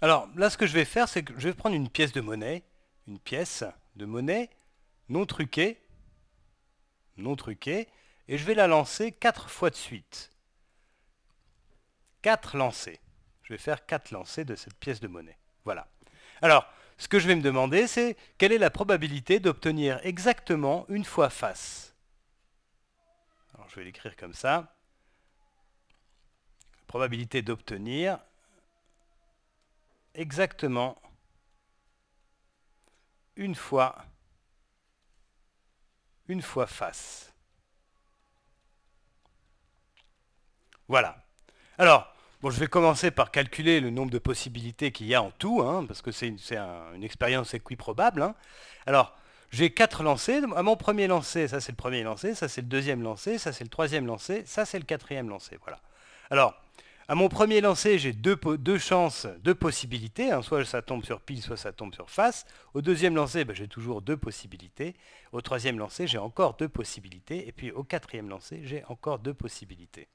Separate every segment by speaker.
Speaker 1: Alors là, ce que je vais faire, c'est que je vais prendre une pièce de monnaie, une pièce de monnaie non truquée, non truquée, et je vais la lancer quatre fois de suite. Quatre lancés. Je vais faire quatre lancers de cette pièce de monnaie. Voilà. Alors, ce que je vais me demander, c'est quelle est la probabilité d'obtenir exactement une fois face. Alors, je vais l'écrire comme ça. Probabilité d'obtenir exactement une fois, une fois face. Voilà. Alors, bon, je vais commencer par calculer le nombre de possibilités qu'il y a en tout, hein, parce que c'est une, expérience équiprobable. Hein. Alors, j'ai quatre lancers. mon premier lancé, ça c'est le premier lancé, ça c'est le deuxième lancer, ça c'est le troisième lancé, ça c'est le quatrième lancé. Voilà. Alors, à mon premier lancer, j'ai deux, chances, deux possibilités. Hein. Soit ça tombe sur pile, soit ça tombe sur face. Au deuxième lancer, ben, j'ai toujours deux possibilités. Au troisième lancer, j'ai encore deux possibilités. Et puis au quatrième lancer, j'ai encore deux possibilités.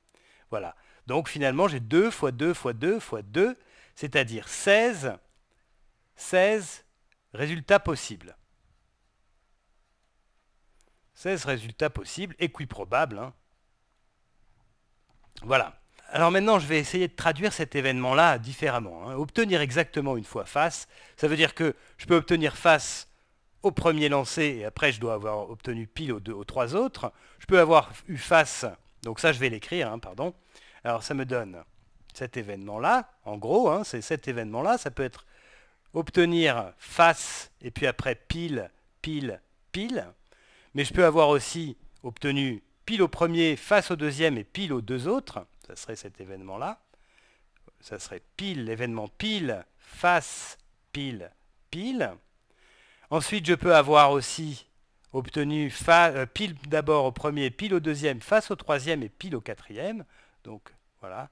Speaker 1: Voilà. Donc finalement, j'ai 2 fois 2 fois 2 fois 2, c'est-à-dire 16, 16 résultats possibles. 16 résultats possibles, équiprobables. Hein. Voilà. Alors maintenant, je vais essayer de traduire cet événement-là différemment. Hein. Obtenir exactement une fois face, ça veut dire que je peux obtenir face au premier lancé et après je dois avoir obtenu pile aux, deux, trois autres. Je peux avoir eu face, donc ça je vais l'écrire, hein, pardon. Alors ça me donne cet événement-là, en gros, hein, c'est cet événement-là, ça peut être obtenir face et puis après pile, pile, pile. Mais je peux avoir aussi obtenu pile au premier, face au deuxième et pile aux deux autres ça serait cet événement-là. Ça serait pile, l'événement pile, face, pile, pile. Ensuite, je peux avoir aussi obtenu euh, pile d'abord au premier, pile au deuxième, face au troisième et pile au quatrième. Donc voilà,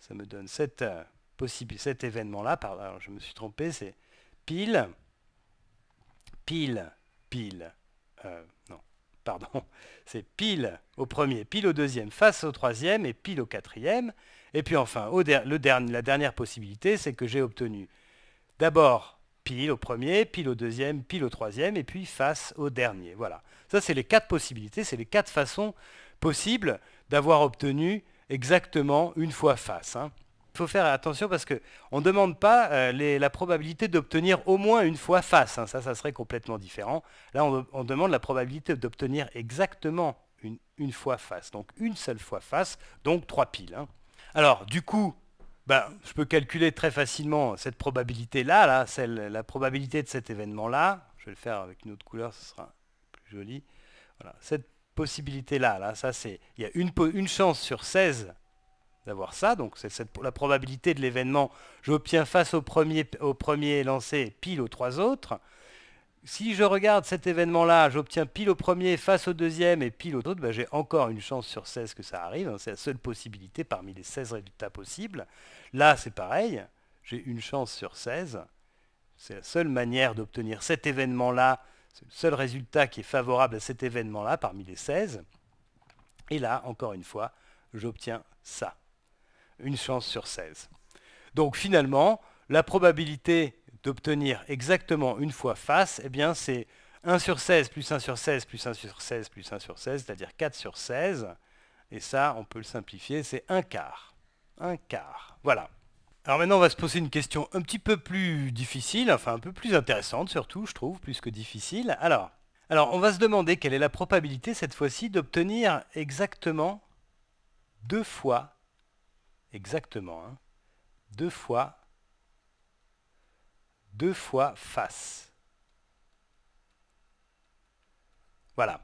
Speaker 1: ça me donne cette euh, cet événement-là. Alors je me suis trompé, c'est pile, pile, pile. Euh, non, pardon, c'est pile au premier, pile au deuxième, face au troisième et pile au quatrième. Et puis enfin, la dernière possibilité, c'est que j'ai obtenu d'abord pile au premier, pile au deuxième, pile au troisième, et puis face au dernier. Voilà. Ça, c'est les quatre possibilités, c'est les quatre façons possibles d'avoir obtenu exactement une fois face. Hein. Il faut faire attention parce que on demande pas euh, la probabilité d'obtenir au moins une fois face. Hein. ça, ça serait complètement différent. Là, on, demande la probabilité d'obtenir exactement une, fois face. Donc une seule fois face, donc trois piles. Hein. Alors, du coup, ben, je peux calculer très facilement cette probabilité-là, là, la probabilité de cet événement-là. Je vais le faire avec une autre couleur, ce sera plus joli. Voilà, cette possibilité-là, là, ça c'est, il y a une, une chance sur 16 voir ça. Donc c'est la probabilité de l'événement, j'obtiens face au premier, au premier lancé pile aux trois autres. Si je regarde cet événement-là, j'obtiens pile au premier face au deuxième et pile aux autres, ben, j'ai encore une chance sur 16 que ça arrive. Hein. c'est la seule possibilité parmi les 16 résultats possibles. Là, c'est pareil. J'ai une chance sur 16. C'est la seule manière d'obtenir cet événement-là. C'est le seul résultat qui est favorable à cet événement-là parmi les 16. Et là, encore une fois, j'obtiens ça une chance sur 16. Donc finalement, la probabilité d'obtenir exactement une fois face, eh bien c'est 1 sur 16 plus 1 sur 16 plus 1 sur 16 plus 1 sur 16, c'est-à-dire 4 sur 16. Et ça, on peut le simplifier, c'est un quart. Un quart. Voilà. Alors maintenant, on va se poser une question un petit peu plus difficile, enfin un peu plus intéressante surtout, je trouve, plus que difficile. Alors, alors on va se demander quelle est la probabilité cette fois-ci d'obtenir exactement deux fois exactement. Hein. Deux fois, deux fois face. Voilà.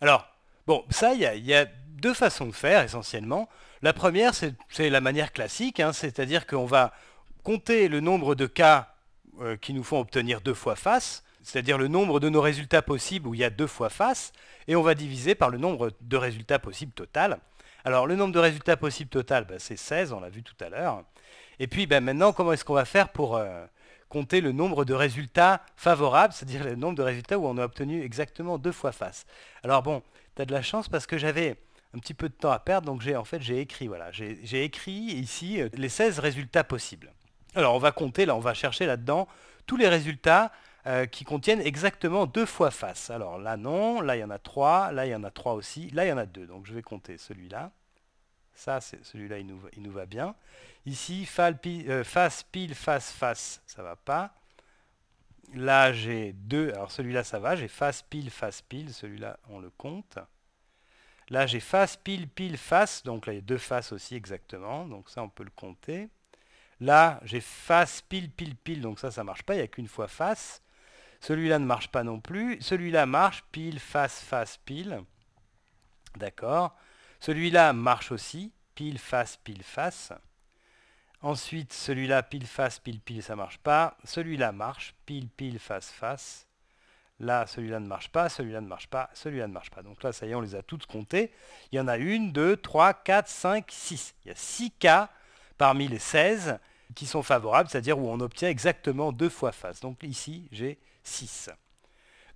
Speaker 1: Alors, bon, ça, il y, a, deux façons de faire essentiellement. La première, c'est la manière classique, hein, c'est-à-dire qu'on va compter le nombre de cas euh, qui nous font obtenir deux fois face, c'est-à-dire le nombre de nos résultats possibles où il y a deux fois face, et on va diviser par le nombre de résultats possibles total. Alors le nombre de résultats possibles total, ben, c'est 16, on l'a vu tout à l'heure. Et puis ben, maintenant, comment est-ce qu'on va faire pour euh, compter le nombre de résultats favorables, c'est-à-dire le nombre de résultats où on a obtenu exactement deux fois face Alors bon, tu as de la chance parce que j'avais un petit peu de temps à perdre, donc j'ai en fait j'ai écrit, voilà, j'ai écrit ici euh, les 16 résultats possibles. Alors on va compter, là on va chercher là-dedans tous les résultats euh, qui contiennent exactement deux fois face. Alors là non, là il y en a trois, là il y en a trois aussi, là il y en a deux. Donc je vais compter celui-là. Ça, celui-là, il nous, va bien. Ici, euh, face, pile, face, face, ça ne va pas. Là, j'ai deux. Alors celui-là, ça va. J'ai face, pile, face, pile. Celui-là, on le compte. Là, j'ai face, pile, pile, face. Donc là, il y a deux faces aussi exactement. Donc ça, on peut le compter. Là, j'ai face, pile, pile, pile. Donc ça, ça ne marche pas. Il n'y a qu'une fois face. Celui-là ne marche pas non plus. Celui-là marche pile, face, face, pile. D'accord Celui-là marche aussi, pile, face, pile, face. Ensuite, celui-là, pile, face, pile, pile, ça marche pas. Celui-là marche, pile, pile, face, face. Là, celui-là ne marche pas, celui-là ne marche pas, celui-là ne marche pas. Donc là, ça y est, on les a toutes comptées. Il y en a une, deux, trois, quatre, cinq, six. Il y a six cas parmi les 16 qui sont favorables, c'est-à-dire où on obtient exactement deux fois face. Donc ici, j'ai 6.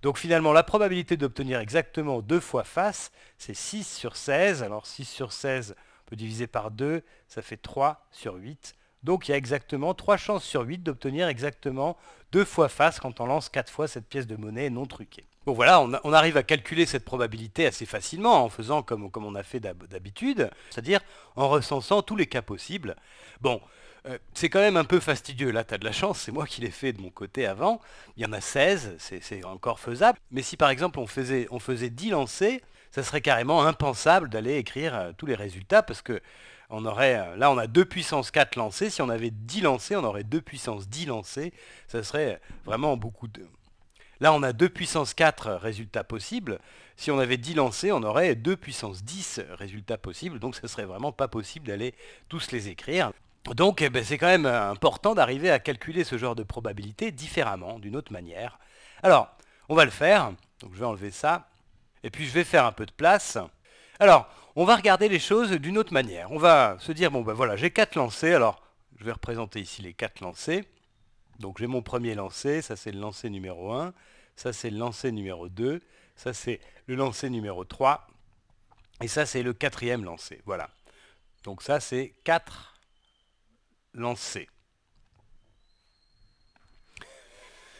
Speaker 1: Donc finalement, la probabilité d'obtenir exactement 2 fois face, c'est 6 sur 16. Alors 6 sur 16, on peut diviser par 2, ça fait 3 sur 8. Donc il y a exactement 3 chances sur 8 d'obtenir exactement 2 fois face quand on lance 4 fois cette pièce de monnaie non truquée. Bon voilà, on, arrive à calculer cette probabilité assez facilement en faisant comme, comme on a fait d'habitude, c'est-à-dire en recensant tous les cas possibles. Bon, euh, c'est quand même un peu fastidieux. Là, tu as de la chance, c'est moi qui l'ai fait de mon côté avant. Il y en a 16, c'est encore faisable. Mais si par exemple on faisait, on faisait 10 lancers, ça serait carrément impensable d'aller écrire euh, tous les résultats parce que aurait, euh, là on a 2 puissance 4 lancés. Si on avait 10 lancés, on aurait 2 puissance 10 lancés. Ça serait vraiment beaucoup de... Là, on a 2 puissance 4 résultats possibles. Si on avait 10 lancés, on aurait 2 puissance 10 résultats possibles. Donc, ce serait vraiment pas possible d'aller tous les écrire. Donc eh ben, c'est quand même euh, important d'arriver à calculer ce genre de probabilité différemment, d'une autre manière. Alors, on va le faire. Donc je vais enlever ça. Et puis je vais faire un peu de place. Alors, on va regarder les choses d'une autre manière. On va se dire, bon ben voilà, j'ai quatre lancés. Alors, je vais représenter ici les quatre lancers. Donc j'ai mon premier lancé, ça c'est le lancer numéro 1, ça c'est le lancer numéro 2, ça c'est le lancer numéro 3, et ça c'est le quatrième lancer. Voilà. Donc ça c'est 4 lancer.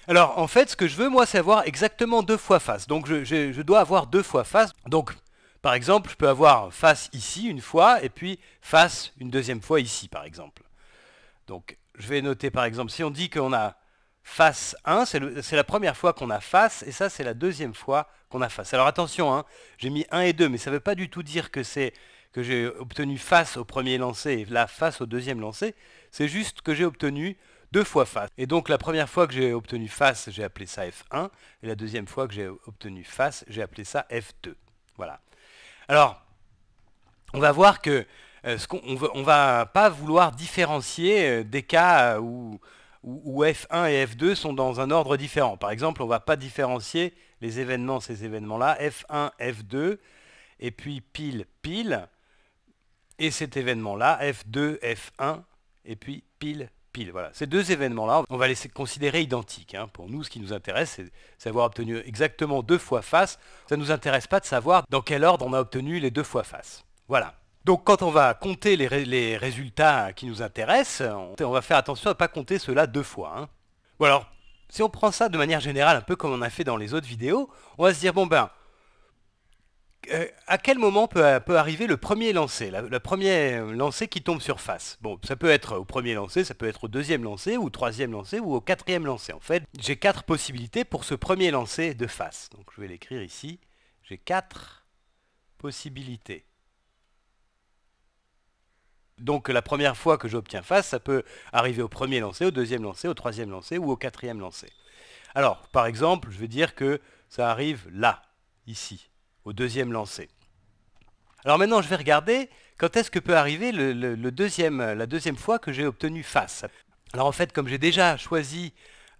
Speaker 1: Alors en fait, ce que je veux moi, c'est avoir exactement deux fois face. Donc je, dois avoir deux fois face. Donc par exemple, je peux avoir face ici une fois et puis face une deuxième fois ici par exemple. Donc je vais noter par exemple, si on dit qu'on a face 1, c'est la première fois qu'on a face et ça c'est la deuxième fois qu'on a face. Alors attention, hein, j'ai mis 1 et 2, mais ça ne veut pas du tout dire que c'est que j'ai obtenu face au premier lancé et là face au deuxième lancé, c'est juste que j'ai obtenu deux fois face. Et donc la première fois que j'ai obtenu face, j'ai appelé ça F1, et la deuxième fois que j'ai obtenu face, j'ai appelé ça F2. Voilà. Alors, on va voir que euh, ce on, va pas vouloir différencier euh, des cas euh, où, où, où, F1 et F2 sont dans un ordre différent. Par exemple, on va pas différencier les événements, ces événements-là, F1, F2, et puis pile, pile et cet événement-là, F2, F1, et puis pile, pile. Voilà, ces deux événements-là, on va les considérer identiques. Hein. Pour nous, ce qui nous intéresse, c'est savoir obtenu exactement deux fois face. Ça ne nous intéresse pas de savoir dans quel ordre on a obtenu les deux fois face. Voilà. Donc quand on va compter les, résultats qui nous intéressent, on, va faire attention à ne pas compter cela deux fois. Hein. Bon alors, si on prend ça de manière générale, un peu comme on a fait dans les autres vidéos, on va se dire, bon ben, euh, à quel moment peut, euh, arriver le premier lancé, le premier lancé qui tombe sur face Bon, ça peut être au premier lancé, ça peut être au deuxième lancé, ou au troisième lancé ou au quatrième lancer. En fait, j'ai quatre possibilités pour ce premier lancer de face. Donc je vais l'écrire ici. J'ai quatre possibilités. Donc la première fois que j'obtiens face, ça peut arriver au premier lancé, au deuxième lancé, au troisième lancé ou au quatrième lancer. Alors, par exemple, je vais dire que ça arrive là, ici au deuxième lancé. Alors maintenant, je vais regarder quand est-ce que peut arriver le, deuxième, euh, la deuxième fois que j'ai obtenu face. Alors en fait, comme j'ai déjà choisi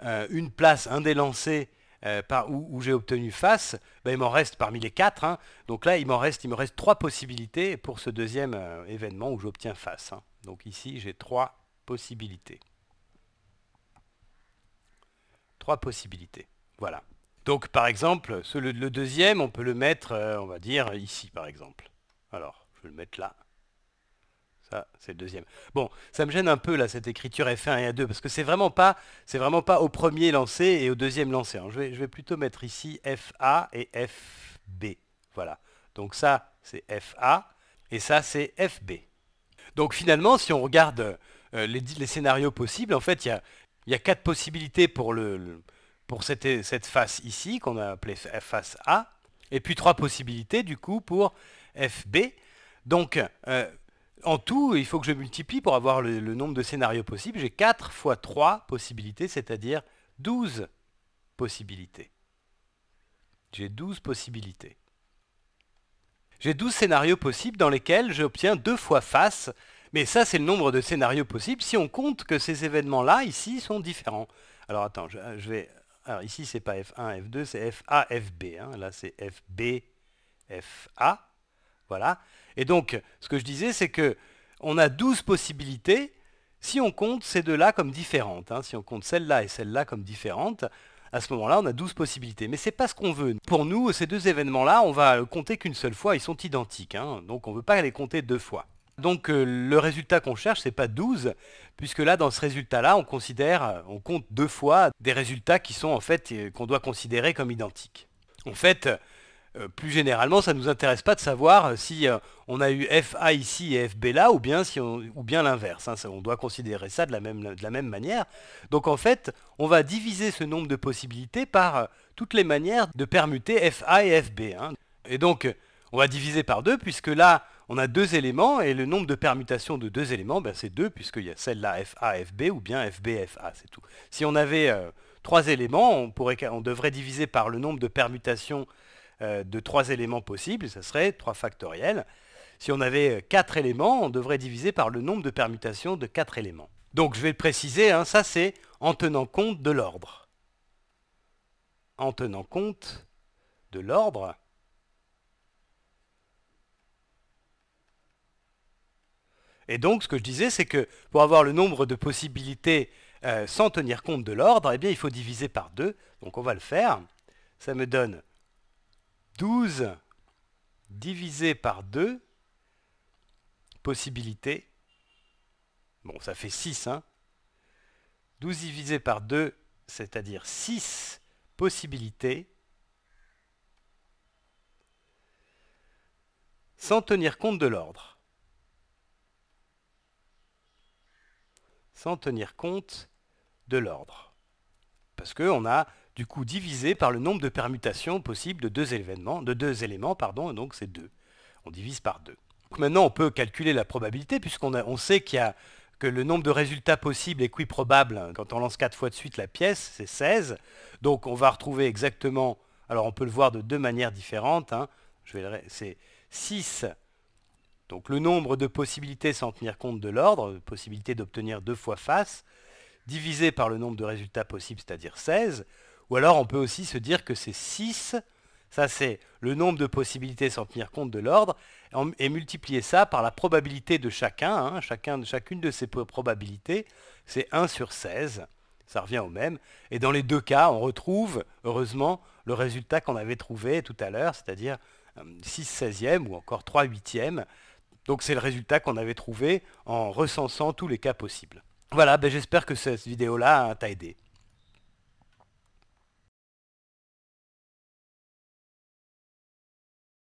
Speaker 1: euh, une place, un des lancers euh, par où, j'ai obtenu face, ben, il m'en reste parmi les quatre. Hein. Donc là, il m'en reste, il me reste trois possibilités pour ce deuxième événement où j'obtiens face. Hein. Donc ici, j'ai trois possibilités. Trois possibilités. Voilà. Donc par exemple, ce, le, deuxième, on peut le mettre, euh, on va dire, ici par exemple. Alors, je vais le mettre là. Ça, c'est le deuxième. Bon, ça me gêne un peu là, cette écriture F1 et A2, parce que c'est vraiment pas c'est vraiment pas au premier lancé et au deuxième lancé. Hein. Je, vais, plutôt mettre ici FA et FB. Voilà. Donc ça, c'est FA, et ça, c'est FB. Donc finalement, si on regarde euh, les, scénarios possibles, en fait, il y a, quatre possibilités pour le pour cette, cette face ici, qu'on a appelée face A, et puis trois possibilités du coup pour FB. Donc euh, en tout, il faut que je multiplie pour avoir le, nombre de scénarios possibles. J'ai 4 fois 3 possibilités, c'est-à-dire 12 possibilités. J'ai 12 possibilités. J'ai 12 scénarios possibles dans lesquels j'obtiens 2 fois face, mais ça c'est le nombre de scénarios possibles si on compte que ces événements-là ici sont différents. Alors attends, je vais alors ici, c'est pas F1, F2, c'est FA, FB. Hein. Là, c'est FB, FA. Voilà. Et donc, ce que je disais, c'est que on a 12 possibilités si on compte ces deux-là comme différentes. Hein, si on compte celle-là et celle-là comme différentes, à ce moment-là, on a 12 possibilités. Mais ce n'est pas ce qu'on veut. Pour nous, ces deux événements-là, on va compter qu'une seule fois. Ils sont identiques. Hein. Donc, on ne veut pas les compter deux fois. Donc euh, le résultat qu'on cherche, c'est pas 12, puisque là, dans ce résultat-là, on considère, euh, on compte deux fois des résultats qui sont en fait, euh, qu'on doit considérer comme identiques. En fait, plus généralement, ça ne nous intéresse pas de savoir si on a eu FA ici et FB là, ou bien, si ou bien l'inverse. Hein. on doit considérer ça de la, même, manière. Donc en fait, on va diviser ce nombre de possibilités par toutes les manières de permuter FA et FB. Hein. Et donc, on va diviser par deux, puisque là, on a deux éléments et le nombre de permutations de deux éléments, ben, c'est deux puisqu'il y a celle-là FA, FB ou bien FB, FA, c'est tout. Si on avait euh, trois éléments, on, pourrait, on, devrait diviser par le nombre de permutations euh, de trois éléments possibles, ça serait 3 factoriel. Si on avait euh, quatre éléments, on devrait diviser par le nombre de permutations de quatre éléments. Donc je vais le préciser, hein, ça c'est en tenant compte de l'ordre. En tenant compte de l'ordre, Et donc, ce que je disais, c'est que pour avoir le nombre de possibilités euh, sans tenir compte de l'ordre, eh bien, il faut diviser par 2. Donc, on va le faire. Ça me donne 12 divisé par 2 possibilités. Bon, ça fait 6. 12 hein. divisé par 2, c'est-à-dire 6 possibilités. Sans tenir compte de l'ordre. sans tenir compte de l'ordre. Parce qu'on a du coup divisé par le nombre de permutations possibles de deux, événements, de deux éléments, pardon, et donc c'est 2. On divise par 2. Maintenant, on peut calculer la probabilité, puisqu'on on sait que le nombre de résultats possibles et probable quand on lance 4 fois de suite la pièce, c'est 16. Donc on va retrouver exactement, alors on peut le voir de deux manières différentes, hein. c'est 6 donc le nombre de possibilités sans tenir compte de l'ordre, possibilité d'obtenir deux fois face, divisé par le nombre de résultats possibles, c'est-à-dire 16. Ou alors on peut aussi se dire que c'est 6, ça c'est le nombre de possibilités sans tenir compte de l'ordre, et multiplier ça par la probabilité de chacun, hein. chacune de ces probabilités, c'est 1 sur 16, ça revient au même. Et dans les deux cas, on retrouve, heureusement, le résultat qu'on avait trouvé tout à l'heure, c'est-à-dire 6 euh, 16e ou encore 3 8e, donc c'est le résultat qu'on avait trouvé en recensant tous les cas possibles. Voilà, ben j'espère que cette vidéo-là hein, t'a aidé.